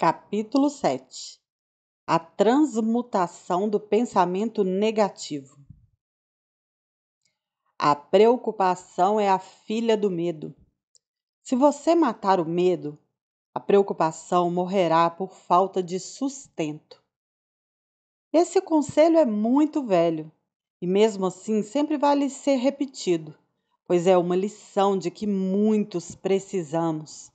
Capítulo 7 A transmutação do pensamento negativo. A preocupação é a filha do medo. Se você matar o medo, a preocupação morrerá por falta de sustento. Esse conselho é muito velho e, mesmo assim, sempre vale ser repetido, pois é uma lição de que muitos precisamos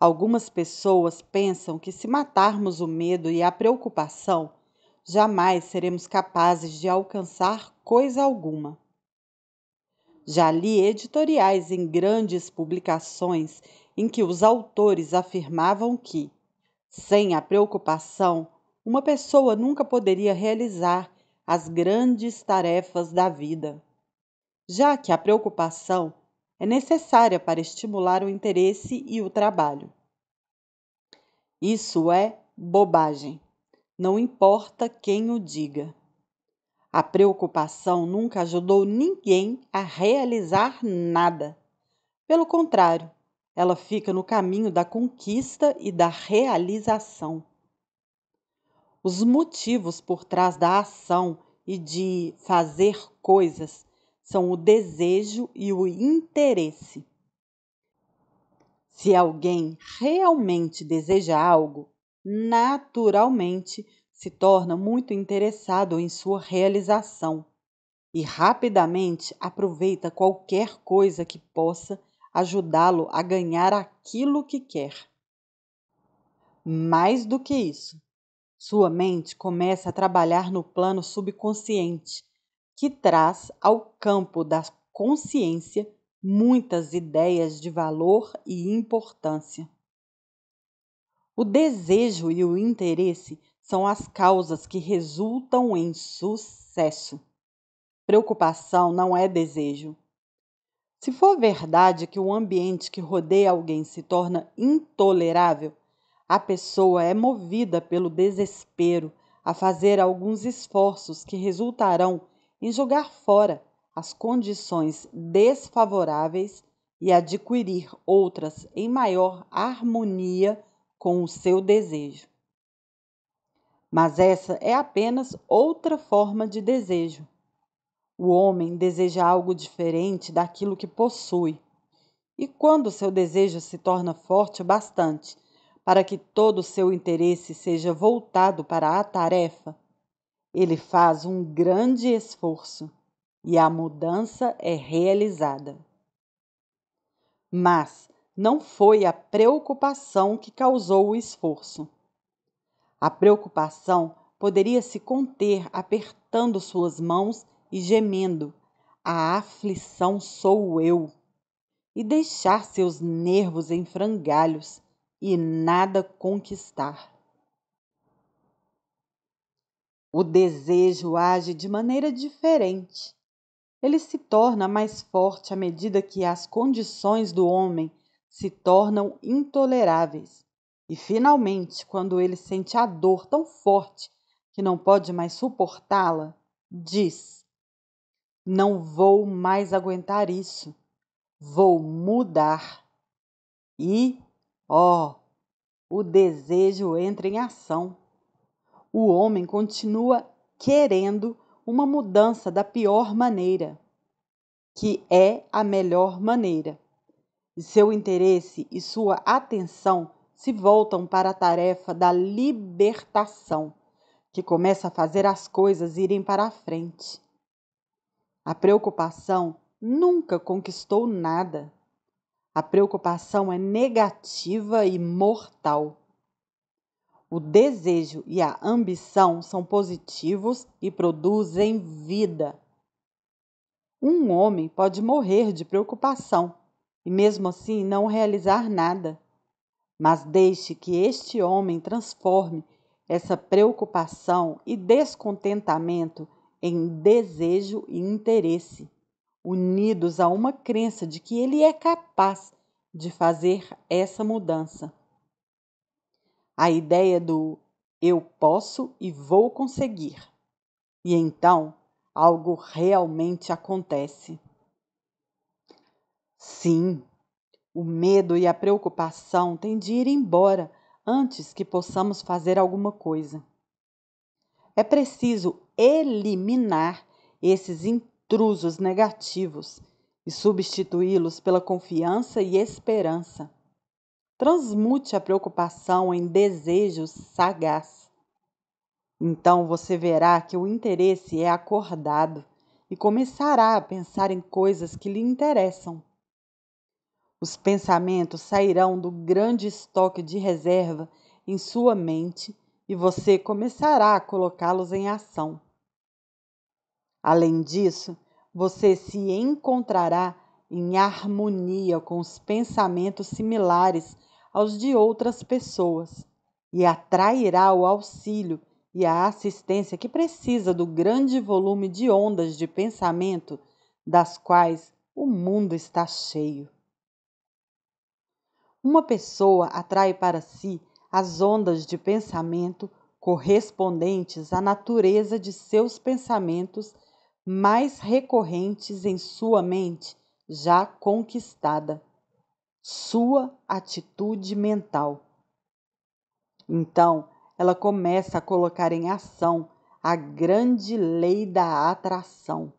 Algumas pessoas pensam que se matarmos o medo e a preocupação, jamais seremos capazes de alcançar coisa alguma. Já li editoriais em grandes publicações em que os autores afirmavam que, sem a preocupação, uma pessoa nunca poderia realizar as grandes tarefas da vida. Já que a preocupação é necessária para estimular o interesse e o trabalho. Isso é bobagem. Não importa quem o diga. A preocupação nunca ajudou ninguém a realizar nada. Pelo contrário, ela fica no caminho da conquista e da realização. Os motivos por trás da ação e de fazer coisas são o desejo e o interesse. Se alguém realmente deseja algo, naturalmente se torna muito interessado em sua realização e rapidamente aproveita qualquer coisa que possa ajudá-lo a ganhar aquilo que quer. Mais do que isso, sua mente começa a trabalhar no plano subconsciente, que traz ao campo da consciência muitas ideias de valor e importância. O desejo e o interesse são as causas que resultam em sucesso. Preocupação não é desejo. Se for verdade que o ambiente que rodeia alguém se torna intolerável, a pessoa é movida pelo desespero a fazer alguns esforços que resultarão em jogar fora as condições desfavoráveis e adquirir outras em maior harmonia com o seu desejo. Mas essa é apenas outra forma de desejo. O homem deseja algo diferente daquilo que possui. E quando seu desejo se torna forte o bastante para que todo o seu interesse seja voltado para a tarefa, ele faz um grande esforço e a mudança é realizada. Mas não foi a preocupação que causou o esforço. A preocupação poderia se conter apertando suas mãos e gemendo: A aflição sou eu! E deixar seus nervos em frangalhos e nada conquistar. O desejo age de maneira diferente ele se torna mais forte à medida que as condições do homem se tornam intoleráveis. E finalmente, quando ele sente a dor tão forte que não pode mais suportá-la, diz: Não vou mais aguentar isso. Vou mudar. E, ó, oh, o desejo entra em ação. O homem continua querendo uma mudança da pior maneira, que é a melhor maneira. E seu interesse e sua atenção se voltam para a tarefa da libertação, que começa a fazer as coisas irem para a frente. A preocupação nunca conquistou nada. A preocupação é negativa e mortal. O desejo e a ambição são positivos e produzem vida. Um homem pode morrer de preocupação e, mesmo assim, não realizar nada. Mas deixe que este homem transforme essa preocupação e descontentamento em desejo e interesse, unidos a uma crença de que ele é capaz de fazer essa mudança a ideia do eu posso e vou conseguir. E então algo realmente acontece. Sim, o medo e a preocupação têm de ir embora antes que possamos fazer alguma coisa. É preciso eliminar esses intrusos negativos e substituí-los pela confiança e esperança. Transmute a preocupação em desejo sagaz. Então você verá que o interesse é acordado e começará a pensar em coisas que lhe interessam. Os pensamentos sairão do grande estoque de reserva em sua mente e você começará a colocá-los em ação. Além disso, você se encontrará em harmonia com os pensamentos similares aos de outras pessoas e atrairá o auxílio e a assistência que precisa do grande volume de ondas de pensamento das quais o mundo está cheio. Uma pessoa atrai para si as ondas de pensamento correspondentes à natureza de seus pensamentos mais recorrentes em sua mente já conquistada sua atitude mental. Então, ela começa a colocar em ação a grande lei da atração,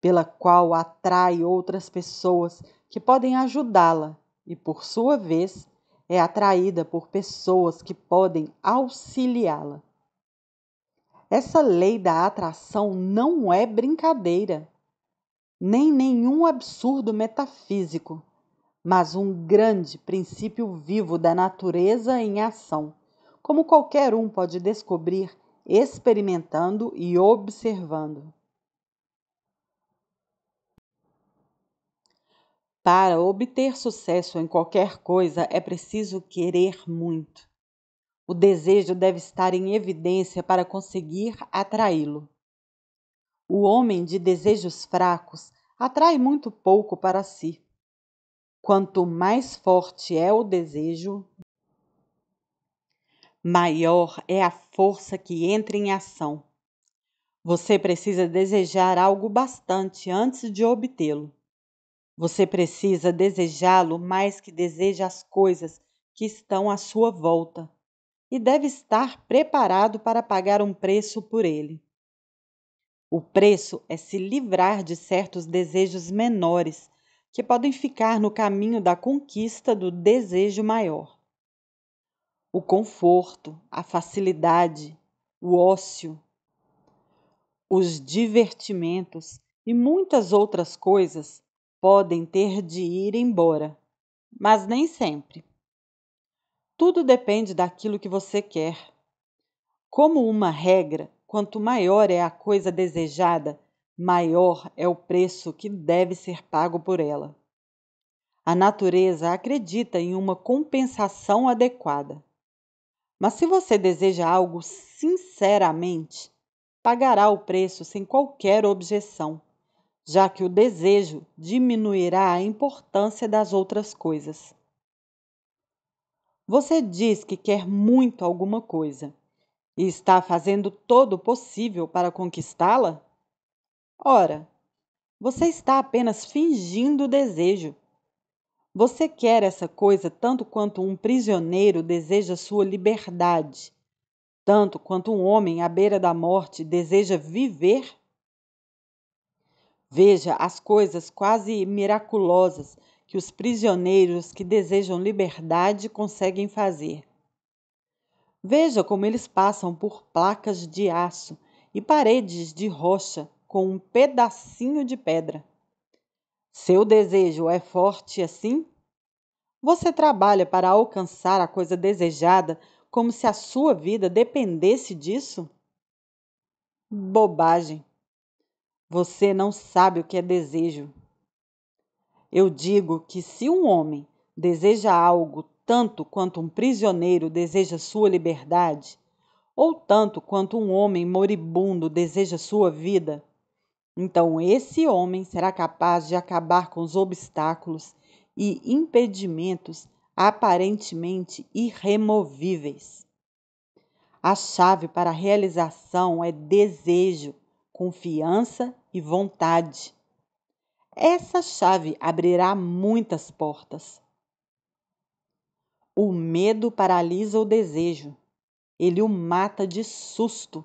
pela qual atrai outras pessoas que podem ajudá-la e, por sua vez, é atraída por pessoas que podem auxiliá-la. Essa lei da atração não é brincadeira, nem nenhum absurdo metafísico mas um grande princípio vivo da natureza em ação, como qualquer um pode descobrir experimentando e observando. Para obter sucesso em qualquer coisa é preciso querer muito. O desejo deve estar em evidência para conseguir atraí-lo. O homem de desejos fracos atrai muito pouco para si. Quanto mais forte é o desejo, maior é a força que entra em ação. Você precisa desejar algo bastante antes de obtê-lo. Você precisa desejá-lo mais que deseja as coisas que estão à sua volta e deve estar preparado para pagar um preço por ele. O preço é se livrar de certos desejos menores que podem ficar no caminho da conquista do desejo maior. O conforto, a facilidade, o ócio, os divertimentos e muitas outras coisas podem ter de ir embora, mas nem sempre. Tudo depende daquilo que você quer. Como uma regra, quanto maior é a coisa desejada, maior é o preço que deve ser pago por ela. A natureza acredita em uma compensação adequada. Mas se você deseja algo sinceramente, pagará o preço sem qualquer objeção, já que o desejo diminuirá a importância das outras coisas. Você diz que quer muito alguma coisa e está fazendo todo o possível para conquistá-la? Ora, você está apenas fingindo o desejo. Você quer essa coisa tanto quanto um prisioneiro deseja sua liberdade, tanto quanto um homem à beira da morte deseja viver? Veja as coisas quase miraculosas que os prisioneiros que desejam liberdade conseguem fazer. Veja como eles passam por placas de aço e paredes de rocha com um pedacinho de pedra. Seu desejo é forte assim? Você trabalha para alcançar a coisa desejada como se a sua vida dependesse disso? Bobagem. Você não sabe o que é desejo. Eu digo que se um homem deseja algo tanto quanto um prisioneiro deseja sua liberdade, ou tanto quanto um homem moribundo deseja sua vida, então, esse homem será capaz de acabar com os obstáculos e impedimentos aparentemente irremovíveis. A chave para a realização é desejo, confiança e vontade. Essa chave abrirá muitas portas. O medo paralisa o desejo, ele o mata de susto.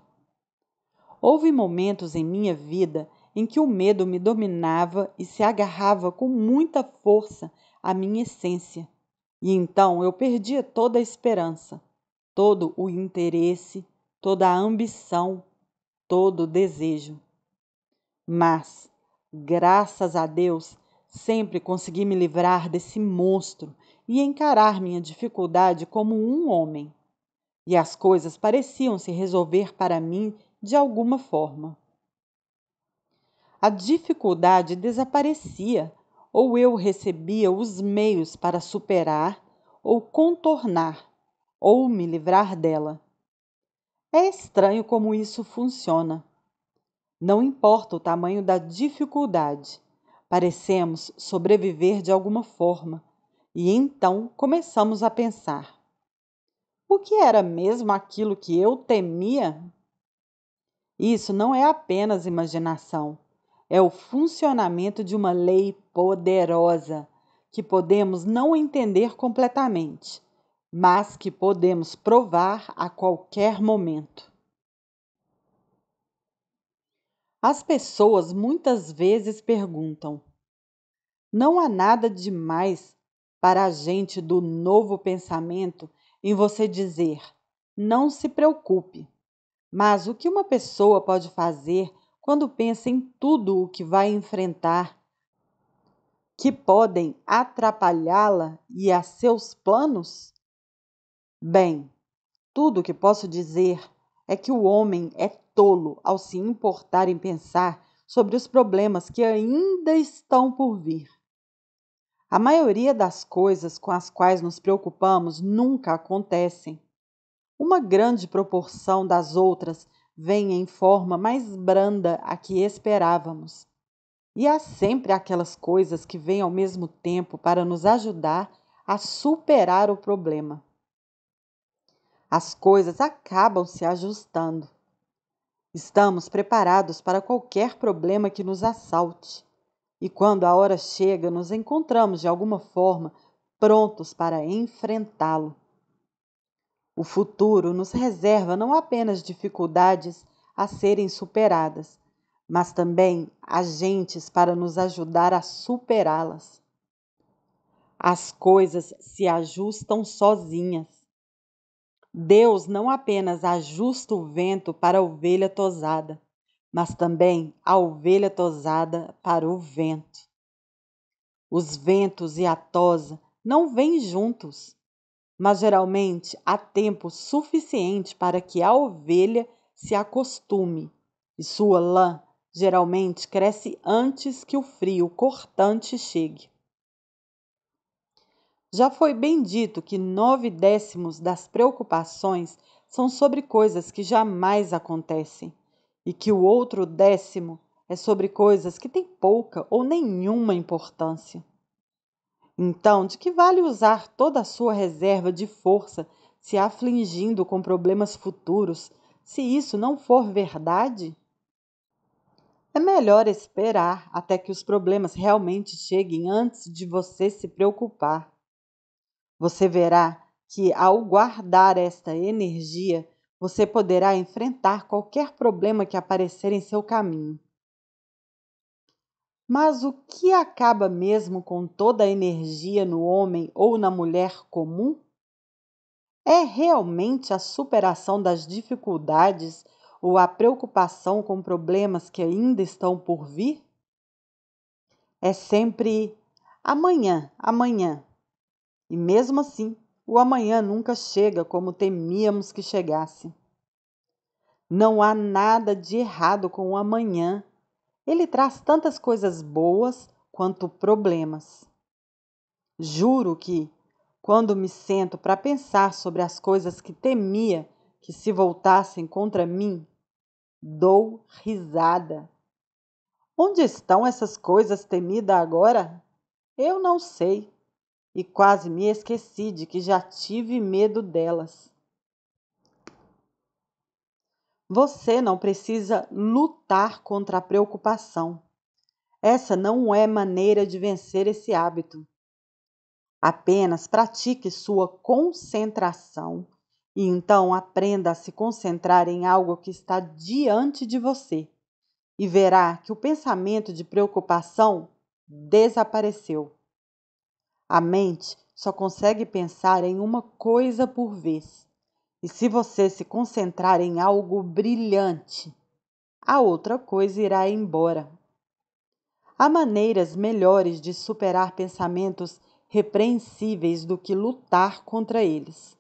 Houve momentos em minha vida em que o medo me dominava e se agarrava com muita força à minha essência. E então eu perdia toda a esperança, todo o interesse, toda a ambição, todo o desejo. Mas, graças a Deus, sempre consegui me livrar desse monstro e encarar minha dificuldade como um homem. E as coisas pareciam se resolver para mim de alguma forma a dificuldade desaparecia ou eu recebia os meios para superar ou contornar ou me livrar dela. É estranho como isso funciona. Não importa o tamanho da dificuldade, parecemos sobreviver de alguma forma e então começamos a pensar: o que era mesmo aquilo que eu temia? Isso não é apenas imaginação, é o funcionamento de uma lei poderosa que podemos não entender completamente, mas que podemos provar a qualquer momento. As pessoas muitas vezes perguntam: não há nada demais para a gente do novo pensamento em você dizer: não se preocupe. Mas o que uma pessoa pode fazer quando pensa em tudo o que vai enfrentar, que podem atrapalhá-la e a seus planos? Bem, tudo o que posso dizer é que o homem é tolo ao se importar em pensar sobre os problemas que ainda estão por vir. A maioria das coisas com as quais nos preocupamos nunca acontecem. Uma grande proporção das outras vem em forma mais branda a que esperávamos. E há sempre aquelas coisas que vêm ao mesmo tempo para nos ajudar a superar o problema. As coisas acabam se ajustando. Estamos preparados para qualquer problema que nos assalte. E quando a hora chega, nos encontramos de alguma forma prontos para enfrentá-lo. O futuro nos reserva não apenas dificuldades a serem superadas, mas também agentes para nos ajudar a superá-las. As coisas se ajustam sozinhas. Deus não apenas ajusta o vento para a ovelha tosada, mas também a ovelha tosada para o vento. Os ventos e a tosa não vêm juntos, mas geralmente há tempo suficiente para que a ovelha se acostume, e sua lã geralmente cresce antes que o frio cortante chegue. Já foi bem dito que nove décimos das preocupações são sobre coisas que jamais acontecem, e que o outro décimo é sobre coisas que têm pouca ou nenhuma importância. Então, de que vale usar toda a sua reserva de força se afligindo com problemas futuros, se isso não for verdade? É melhor esperar até que os problemas realmente cheguem antes de você se preocupar. Você verá que, ao guardar esta energia, você poderá enfrentar qualquer problema que aparecer em seu caminho. Mas o que acaba mesmo com toda a energia no homem ou na mulher comum? É realmente a superação das dificuldades ou a preocupação com problemas que ainda estão por vir? É sempre amanhã, amanhã. E mesmo assim, o amanhã nunca chega como temíamos que chegasse. Não há nada de errado com o amanhã ele traz tantas coisas boas quanto problemas. Juro que, quando me sento para pensar sobre as coisas que temia que se voltassem contra mim, dou risada. Onde estão essas coisas temidas agora? Eu não sei, e quase me esqueci de que já tive medo delas. Você não precisa lutar contra a preocupação. Essa não é maneira de vencer esse hábito. Apenas pratique sua concentração e então aprenda a se concentrar em algo que está diante de você e verá que o pensamento de preocupação desapareceu. A mente só consegue pensar em uma coisa por vez e se você se concentrar em algo brilhante, a outra coisa irá embora. Há maneiras melhores de superar pensamentos repreensíveis do que lutar contra eles.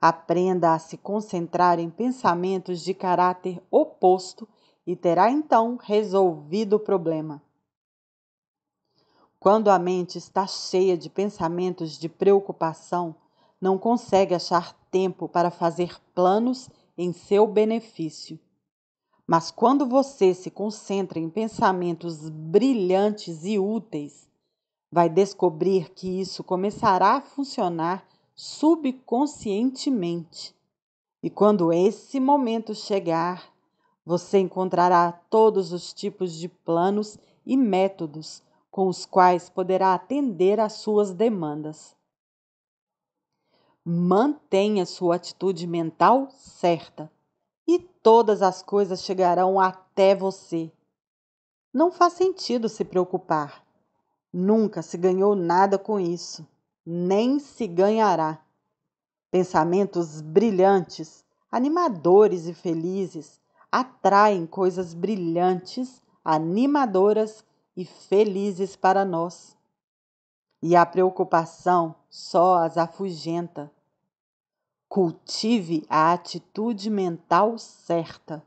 Aprenda a se concentrar em pensamentos de caráter oposto e terá então resolvido o problema. Quando a mente está cheia de pensamentos de preocupação, não consegue achar tempo para fazer planos em seu benefício. Mas quando você se concentra em pensamentos brilhantes e úteis, vai descobrir que isso começará a funcionar subconscientemente. E quando esse momento chegar, você encontrará todos os tipos de planos e métodos com os quais poderá atender às suas demandas. Mantenha sua atitude mental certa e todas as coisas chegarão até você. Não faz sentido se preocupar. Nunca se ganhou nada com isso, nem se ganhará. Pensamentos brilhantes, animadores e felizes atraem coisas brilhantes, animadoras e felizes para nós. E a preocupação só as afugenta Cultive a atitude mental certa.